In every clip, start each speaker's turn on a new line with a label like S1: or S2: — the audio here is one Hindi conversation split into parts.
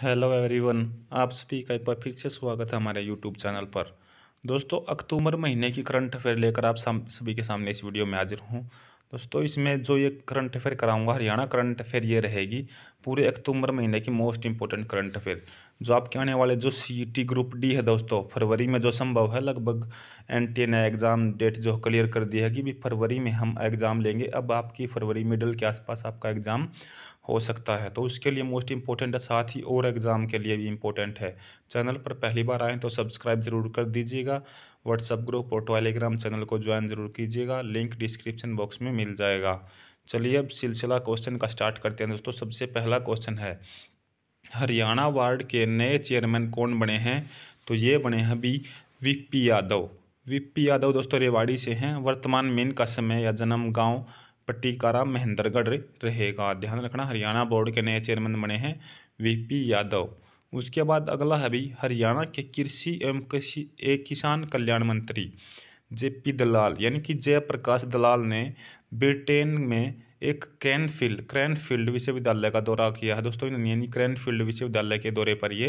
S1: हेलो एवरीवन आप सभी का एक बार फिर से स्वागत है हमारे यूट्यूब चैनल पर दोस्तों अक्टूबर महीने की करंट अफेयर लेकर आप सभी के सामने इस वीडियो में हाजिर हूँ दोस्तों इसमें जो ये करंट अफेयर कराऊंगा हरियाणा करंट अफेयर ये रहेगी पूरे अक्टूबर महीने की मोस्ट इंपॉर्टेंट करंट अफेयर जो आपके आने वाले जो सी ग्रुप डी है दोस्तों फरवरी में जो संभव है लगभग एन टी ने एग्ज़ाम डेट जो क्लियर कर दी है कि भी फरवरी में हम एग्ज़ाम लेंगे अब आपकी फरवरी मिडल के आसपास आपका एग्ज़ाम हो सकता है तो उसके लिए मोस्ट इम्पोर्टेंट है साथ ही और एग्ज़ाम के लिए भी इम्पोर्टेंट है चैनल पर पहली बार आएँ तो सब्सक्राइब ज़रूर कर दीजिएगा व्हाट्सअप ग्रुप और टेलीग्राम चैनल को ज्वाइन ज़रूर कीजिएगा लिंक डिस्क्रिप्शन बॉक्स में मिल जाएगा चलिए अब सिलसिला क्वेश्चन का स्टार्ट करते हैं दोस्तों सबसे पहला क्वेश्चन है हरियाणा वार्ड के नए चेयरमैन कौन बने हैं तो ये बने हैं अभी वीपी यादव वीपी यादव दोस्तों रेवाड़ी से हैं वर्तमान मेन का समय या जन्म गाँव पट्टीकारा महेंद्रगढ़ रहेगा ध्यान रखना हरियाणा बोर्ड के नए चेयरमैन बने हैं वीपी यादव उसके बाद अगला है भी हरियाणा के कृषि एवं कृषि ए किसान कल्याण मंत्री जेपी दलाल यानी कि जयप्रकाश दलाल ने ब्रिटेन में एक क्रैनफील्ड क्रैनफील्ड विश्वविद्यालय का दौरा किया है दोस्तों इन्होंने यानी क्रैनफील्ड विश्वविद्यालय के दौरे पर ये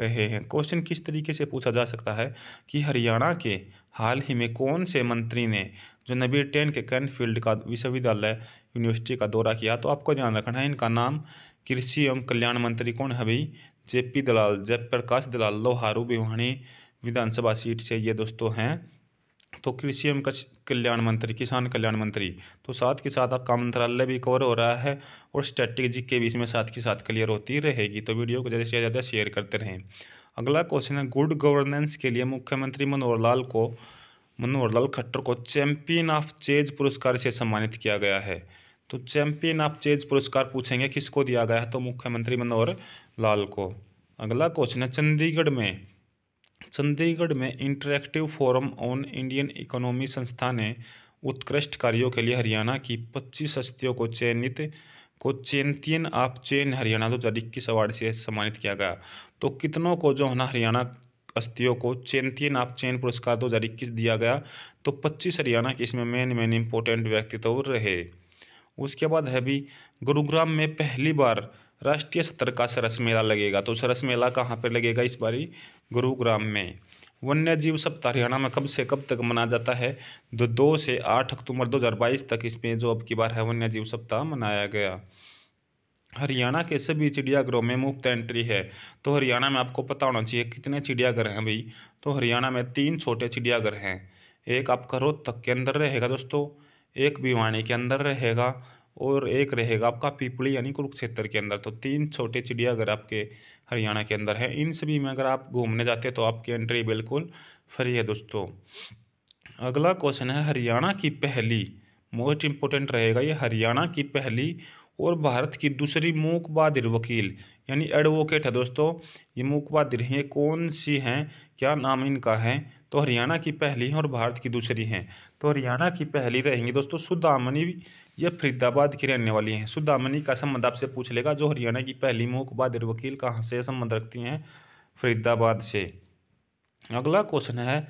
S1: रहे हैं क्वेश्चन किस तरीके से पूछा जा सकता है कि हरियाणा के हाल ही में कौन से मंत्री ने जो नबीर टेन के कैनफील्ड का विश्वविद्यालय यूनिवर्सिटी का दौरा किया तो आपको ध्यान रखना है इनका नाम कृषि एवं कल्याण मंत्री कौन है भाई जे पी दलाल जयप्रकाश दलाल लोहारू बिहानी विधानसभा सीट से ये दोस्तों हैं तो कृषि एवं कल्याण मंत्री किसान कल्याण मंत्री तो साथ के साथ आपका मंत्रालय भी कवर हो रहा है और स्ट्रेटेजी के बीच में साथ के साथ क्लियर होती रहेगी तो वीडियो को ज़्यादा से ज़्यादा शेयर करते रहें अगला क्वेश्चन है गुड गवर्नेंस के लिए मुख्यमंत्री मनोहर लाल को मनोहर लाल खट्टर को चैंपियन ऑफ चेज पुरस्कार से सम्मानित किया गया है तो चैंपियन ऑफ चेज पुरस्कार पूछेंगे किसको दिया गया है तो मुख्यमंत्री मनोहर लाल को अगला क्वेश्चन है चंडीगढ़ में चंडीगढ़ में interactive forum on Indian economy संस्था ने उत्कृष्ट कार्यों के लिए हरियाणा की पच्चीस हस्तियों को चयनित को चैंपियन ऑफ चैन हरियाणा दो हज़ार इक्कीस अवार्ड से सम्मानित किया गया तो कितनों को जो है ना हरियाणा हस्तियों को चैंपियन ऑफ चैन पुरस्कार दो हज़ार इक्कीस दिया गया तो पच्चीस हरियाणा के इसमें मेन मेन इंपॉर्टेंट व्यक्तित्व रहे उसके बाद है भी गुरुग्राम में पहली बार राष्ट्रीय स्तर का सरस मेला लगेगा तो सरस मेला कहाँ पर लगेगा इस बारी गुरुग्राम में वन्य जीव सप्ताह हरियाणा में कब से कब तक मनाया जाता है दो दो से आठ अक्टूबर 2022 तक इसमें जो अब की बार है वन्य जीव सप्ताह मनाया गया हरियाणा के सभी चिड़ियाघरों में मुफ्त एंट्री है तो हरियाणा में आपको पता होना चाहिए कितने चिड़ियाघर हैं भाई तो हरियाणा में तीन छोटे चिड़ियाघर हैं एक आपका रोहतक के अंदर रहेगा दोस्तों एक भिवानी के अंदर रहेगा और एक रहेगा आपका पीपली यानी कुरुक्षेत्र के अंदर तो तीन छोटे चिड़ियाघर आपके हरियाणा के अंदर है इन सभी में अगर आप घूमने जाते हैं तो आपकी एंट्री बिल्कुल फ्री है दोस्तों अगला क्वेश्चन है हरियाणा की पहली मोस्ट इम्पोर्टेंट रहेगा ये हरियाणा की पहली और भारत की दूसरी मूक बहादुर वकील यानी एडवोकेट है दोस्तों ये मूक बहादुर हैं कौन सी हैं क्या नाम इनका है तो हरियाणा की पहली है और भारत की दूसरी हैं तो हरियाणा की पहली रहेंगी दोस्तों सुदामनी ये फरीदाबाद की रहने वाली हैं सुदामनी का संबंध आपसे पूछ लेगा जो हरियाणा की पहली मूक बहादुर वकील कहाँ से संबंध रखती हैं फरीदाबाद से अगला क्वेश्चन है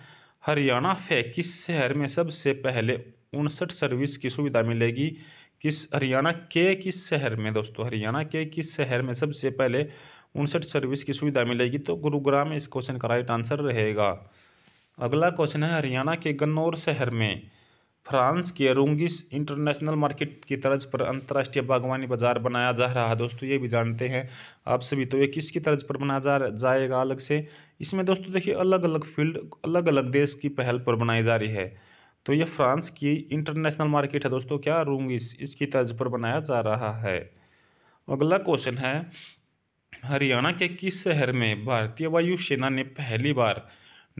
S1: हरियाणा फे किस शहर में सबसे पहले उनसठ सर्विस की सुविधा मिलेगी किस हरियाणा के किस शहर में दोस्तों हरियाणा के किस शहर में सबसे पहले उनसठ सर्विस की सुविधा मिलेगी तो गुरुग्राम में इस क्वेश्चन का राइट आंसर रहेगा अगला क्वेश्चन है हरियाणा के गन्नौर शहर में फ्रांस के रोंगिस इंटरनेशनल मार्केट की तर्ज पर अंतर्राष्ट्रीय बागवानी बाजार बनाया जा रहा है दोस्तों ये भी जानते हैं आप सभी तो ये किसकी तर्ज पर बनाया जा जाएगा अलग से इसमें दोस्तों देखिए अलग अलग फील्ड अलग अलग देश की पहल पर बनाई जा रही है तो ये फ्रांस की इंटरनेशनल मार्केट है दोस्तों क्या रूंगिस इसकी तर्ज पर बनाया जा रहा है अगला क्वेश्चन है हरियाणा के किस शहर में भारतीय वायुसेना ने पहली बार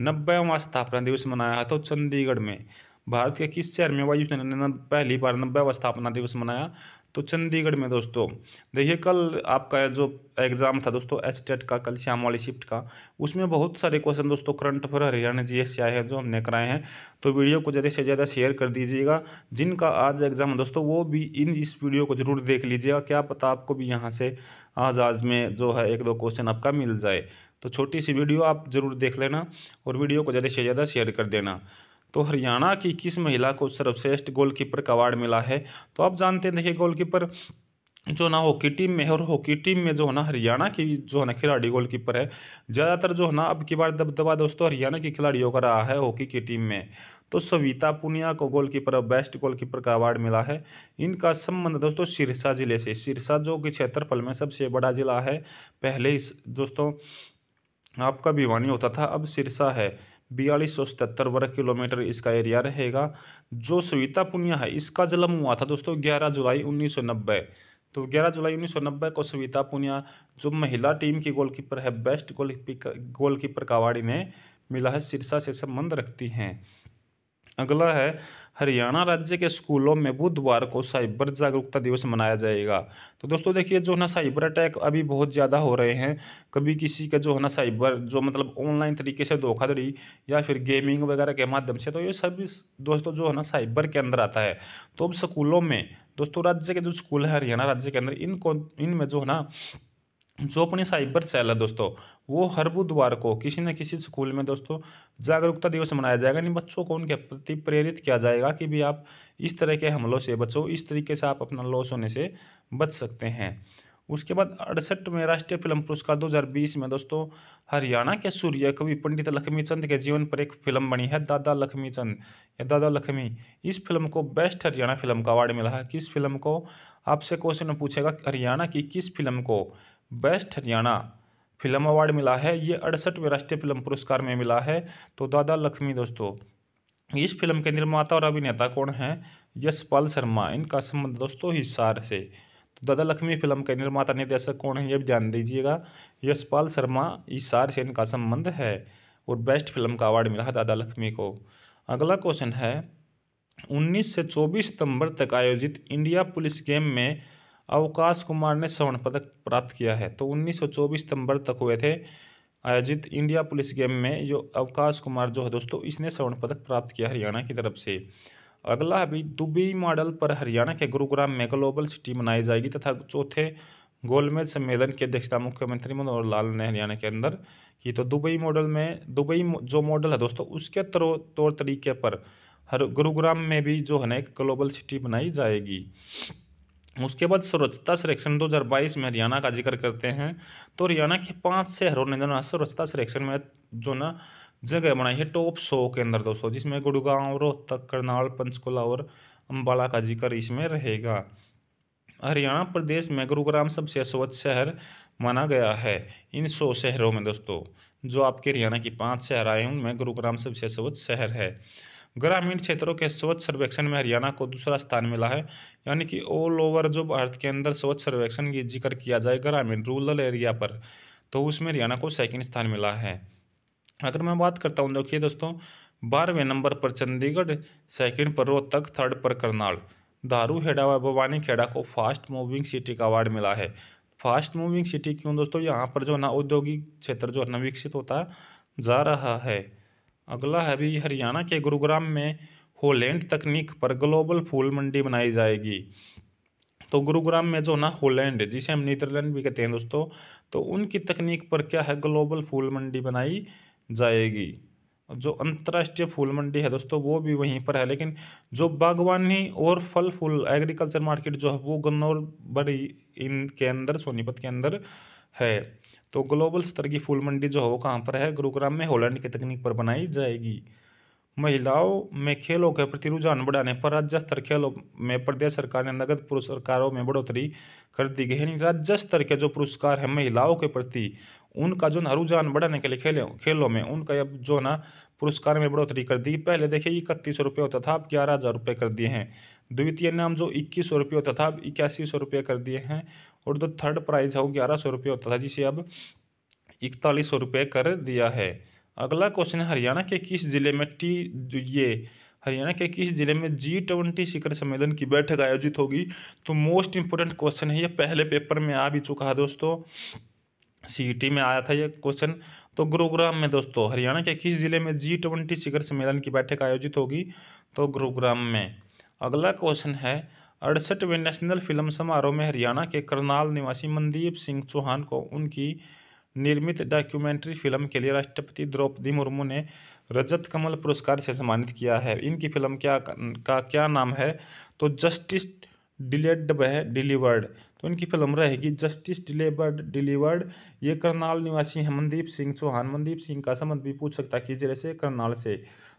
S1: नब्बेवा स्थापना दिवस मनाया तो चंडीगढ़ में भारत के किस शहर में वायुसेना ने पहली बार नब्बेवा स्थापना दिवस मनाया तो चंडीगढ़ में दोस्तों देखिए कल आपका जो एग्ज़ाम था दोस्तों एच टेट e का कल श्याम वाली शिफ्ट का उसमें बहुत सारे क्वेश्चन दोस्तों current affair Haryana G S आए हैं जो हमने कराए हैं तो वीडियो को ज़्यादा से ज़्यादा शेयर कर दीजिएगा जिनका आज एग्ज़ाम है दोस्तों वो भी इन इस वीडियो को ज़रूर देख लीजिएगा क्या पता आपको भी यहाँ से आज आज में जो है एक दो क्वेश्चन आपका मिल जाए तो छोटी सी वीडियो आप ज़रूर देख लेना और वीडियो को ज़्यादा से ज़्यादा शेयर कर देना तो हरियाणा की किस महिला को सर्वश्रेष्ठ गोलकीपर का अवार्ड मिला है तो आप जानते हैं देखिए गोलकीपर जो ना हॉकी टीम में है और हॉकी टीम में जो है ना हरियाणा की जो है ना खिलाड़ी गोलकीपर है ज़्यादातर जो है ना अब की बार दबदबा दोस्तों हरियाणा के खिलाड़ियों का रहा है हॉकी की टीम में तो सविता पुनिया को गोलकीपर बेस्ट गोलकीपर का अवार्ड मिला है इनका संबंध दोस्तों सिरसा जिले से सिरसा जो कि क्षेत्रफल में सबसे बड़ा जिला है पहले इस दोस्तों आपका भिवानी होता था अब सिरसा है बयालीस सौ सतहत्तर वर्ग किलोमीटर इसका एरिया रहेगा जो सविता पुनिया है इसका जन्म हुआ था दोस्तों ग्यारह जुलाई उन्नीस सौ नब्बे तो 11 जुलाई 1990 को सविता पुनिया जो महिला टीम की गोलकीपर है बेस्ट गोलकीपर गोलकीपर कावाड़ी ने मिला है सिरसा से संबंध रखती हैं अगला है हरियाणा राज्य के स्कूलों में बुधवार को साइबर जागरूकता दिवस मनाया जाएगा तो दोस्तों देखिए जो है ना साइबर अटैक अभी बहुत ज़्यादा हो रहे हैं कभी किसी का जो है ना साइबर जो मतलब ऑनलाइन तरीके से धोखाधड़ी या फिर गेमिंग वगैरह के माध्यम से तो ये सभी दोस्तों जो है ना साइबर के अंदर आता है तो अब स्कूलों में दोस्तों राज्य के जो स्कूल हैं हरियाणा राज्य के अंदर इनको इनमें जो है ना जो अपनी साइबर सेल है दोस्तों वो हर बुधवार को किसी न किसी स्कूल में दोस्तों जागरूकता दिवस मनाया जाएगा यानी बच्चों को उनके प्रति प्रेरित किया जाएगा कि भी आप इस तरह के हमलों से बचो इस तरीके से आप अपना लॉस होने से बच सकते हैं उसके बाद अड़सठ में राष्ट्रीय फिल्म पुरस्कार 2020 में दोस्तों हरियाणा के सूर्य कवि पंडित लक्ष्मी चंद के जीवन पर एक फिल्म बनी है दादा लक्ष्मी चंद या दादा लक्ष्मी इस फिल्म को बेस्ट हरियाणा फिल्म का अवार्ड मिला है किस फिल्म को आपसे क्वेश्चन पूछेगा हरियाणा की किस फिल्म को बेस्ट हरियाणा फिल्म अवार्ड मिला है ये अड़सठवें राष्ट्रीय फिल्म पुरस्कार में मिला है तो दादा लक्ष्मी दोस्तों इस फिल्म के निर्माता और अभिनेता कौन हैं यशपाल शर्मा इनका संबंध दोस्तों हिसार से तो दादा लक्ष्मी फिल्म के निर्माता निर्देशक कौन है ये भी ध्यान दीजिएगा यशपाल शर्मा हिसार से इनका संबंध है और बेस्ट फिल्म का अवार्ड मिला है दादा लक्ष्मी को अगला क्वेश्चन है 19 से 24 सितंबर तक आयोजित इंडिया पुलिस गेम में अवकाश कुमार ने स्वर्ण पदक प्राप्त किया है तो 1924 सितंबर तक हुए थे आयोजित इंडिया पुलिस गेम में जो अवकाश कुमार जो है दोस्तों इसने स्वर्ण पदक प्राप्त किया हरियाणा की तरफ से अगला अभी दुबई मॉडल पर हरियाणा के गुरुग्राम में ग्लोबल सिटी मनाई जाएगी तथा चौथे गोलमेज सम्मेलन की अध्यक्षता मुख्यमंत्री मनोहर लाल ने हरियाणा के अंदर की तो दुबई मॉडल में दुबई जो मॉडल है दोस्तों उसके तौर तौर तरीके पर हर गुरुग्राम में भी जो है ना एक ग्लोबल सिटी बनाई जाएगी उसके बाद स्वच्छता सर्वेक्षण 2022 में हरियाणा का जिक्र करते हैं तो हरियाणा के पांच शहरों ने जो ना स्वच्छता सर्वेक्षण में जो ना जगह बनाई है टॉप सौ के अंदर दोस्तों जिसमें गुड़गांव रोहतक करनाल पंचकुला और अम्बाला का जिक्र इसमें रहेगा हरियाणा प्रदेश में गुरुग्राम सबसे स्वच्छ शहर माना गया है इन सौ शहरों में दोस्तों जो आपके हरियाणा की पाँच शहर आए हैं उनमें गुरुग्राम सबसे स्वच्छ शहर है ग्रामीण क्षेत्रों के स्वच्छ सर्वेक्षण में हरियाणा को दूसरा स्थान मिला है यानी कि ऑल ओवर जो भारत के अंदर स्वच्छ सर्वेक्षण की जिक्र किया जाए ग्रामीण रूरल एरिया पर तो उसमें हरियाणा को सेकेंड स्थान मिला है अगर मैं बात करता हूँ देखिए दोस्तों बारहवें नंबर पर चंडीगढ़ सेकेंड पर रोहतक थर्ड पर करनाल दारू हेडा व भवानी खेड़ा को फास्ट मूविंग सिटी का अवार्ड मिला है फास्ट मूविंग सिटी क्यों दोस्तों यहाँ पर जो ना औद्योगिक क्षेत्र जो है ना विकसित होता जा रहा है अगला है भी हरियाणा के गुरुग्राम में होलैंड तकनीक पर ग्लोबल फूल मंडी बनाई जाएगी तो गुरुग्राम में जो ना होलैंड जिसे हम नीदरलैंड भी कहते हैं दोस्तों तो उनकी तकनीक पर क्या है ग्लोबल फूल मंडी बनाई जाएगी जो अंतर्राष्ट्रीय फूल मंडी है दोस्तों वो भी वहीं पर है लेकिन जो बागवानी और फल फूल एग्रीकल्चर मार्केट जो है वो गन्नौर बड़ी इनके अंदर सोनीपत के अंदर है तो ग्लोबल स्तर की फूल मंडी जो हो कहाँ पर है गुरुग्राम में होलैंड की तकनीक पर बनाई जाएगी महिलाओं में खेलों के प्रति रुझान बढ़ाने पर राज्य स्तर खेलों में प्रदेश सरकार ने नगद पुरस्कारों में बढ़ोतरी कर दी गई है राज्य स्तर के जो पुरस्कार हैं महिलाओं के प्रति उनका जो ना रुझान बढ़ाने के लिए खेलों खेलों में उनका अब जो ना पुरस्कार में बढ़ोतरी कर दी पहले देखिए इकतीस सौ रुपये होता था अब ग्यारह हज़ार रुपये कर दिए हैं द्वितीय नाम जो इक्कीस सौ रुपये होता था अब इक्यासी सौ रुपये कर दिए हैं और जो थर्ड प्राइज है वो ग्यारह सौ रुपये होता था जिसे अब इकतालीस सौ रुपये कर दिया है अगला क्वेश्चन है हरियाणा के किस जिले में टी ये हरियाणा के किस जिले में जी ट्वेंटी शिखर सम्मेलन की बैठक आयोजित होगी तो मोस्ट इंपोर्टेंट क्वेश्चन है ये पहले पेपर में आ भी चुका है दोस्तों सीईटी e में आया था ये क्वेश्चन तो गुरुग्राम में दोस्तों हरियाणा के किस जिले में जी ट्वेंटी शिखर सम्मेलन की बैठक आयोजित होगी तो गुरुग्राम में अगला क्वेश्चन है अड़सठवें नेशनल फिल्म समारोह में हरियाणा के करनाल निवासी मनदीप सिंह चौहान को उनकी निर्मित डॉक्यूमेंट्री फिल्म के लिए राष्ट्रपति द्रौपदी मुर्मू ने रजत कमल पुरस्कार से सम्मानित किया है इनकी फिल्म क्या का क्या नाम है तो जस्टिस डिलेड है डिलीवर्ड तो इनकी फिल्म रहेगी जस्टिस डिलेवर्ड डिलीवर्ड ये करनाल निवासी है मनदीप सिंह चौहान मनदीप सिंह का संबंध भी पूछ सकता कि किस जिले से करनाल से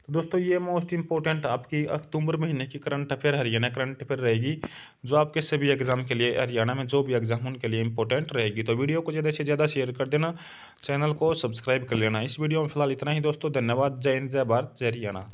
S1: तो दोस्तों ये मोस्ट इंपॉर्टेंट आपकी अक्टूबर महीने की current affair Haryana current affair रहेगी जो आपके सभी एग्जाम के लिए हरियाणा में जो भी एग्जाम उनके लिए इंपॉर्टेंट रहेगी तो वीडियो को ज़्यादा से ज़्यादा शेयर कर देना चैनल को सब्सक्राइब कर लेना इस वीडियो में फिलहाल इतना ही दोस्तों धन्यवाद जय हिंद जय भारत जय हरियाणा